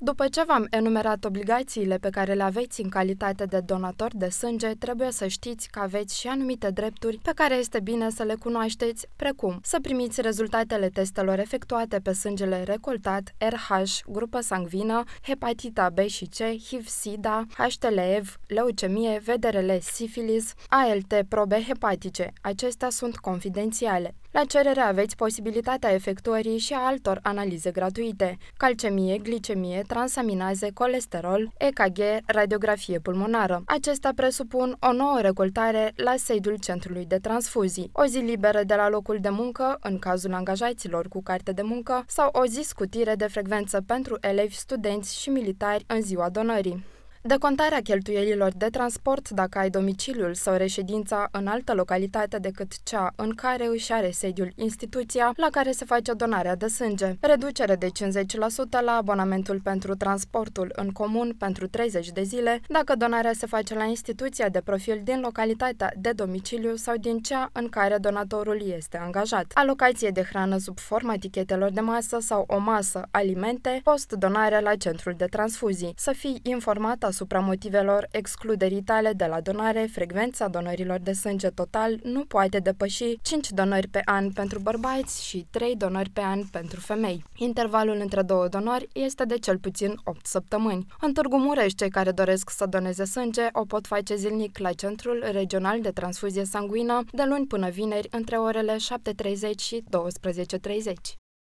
După ce v-am enumerat obligațiile pe care le aveți în calitate de donator de sânge, trebuie să știți că aveți și anumite drepturi pe care este bine să le cunoașteți, precum să primiți rezultatele testelor efectuate pe sângele recoltat, RH, grupă sangvină, hepatita B și C, HIV-SIDA, HTLV, leucemie, VDRL, sifilis, ALT, probe hepatice. Acestea sunt confidențiale. La cerere aveți posibilitatea efectuării și a altor analize gratuite, calcemie, glicemie, transaminaze, colesterol, EKG, radiografie pulmonară. Acestea presupun o nouă recoltare la sediul centrului de transfuzii, o zi liberă de la locul de muncă în cazul angajaților cu carte de muncă sau o zi scutire de frecvență pentru elevi, studenți și militari în ziua donării. Decontarea cheltuielilor de transport dacă ai domiciliul sau reședința în altă localitate decât cea în care își are sediul instituția la care se face donarea de sânge. Reducere de 50% la abonamentul pentru transportul în comun pentru 30 de zile dacă donarea se face la instituția de profil din localitatea de domiciliu sau din cea în care donatorul este angajat. Alocație de hrană sub forma etichetelor de masă sau o masă, alimente, post donare la centrul de transfuzii. Să fii informat asupra motivelor excluderii tale de la donare, frecvența donărilor de sânge total nu poate depăși 5 donori pe an pentru bărbați și 3 donori pe an pentru femei. Intervalul între două donori este de cel puțin 8 săptămâni. În Târgu Mureș, cei care doresc să doneze sânge o pot face zilnic la Centrul Regional de Transfuzie Sanguină de luni până vineri între orele 7.30 și 12.30.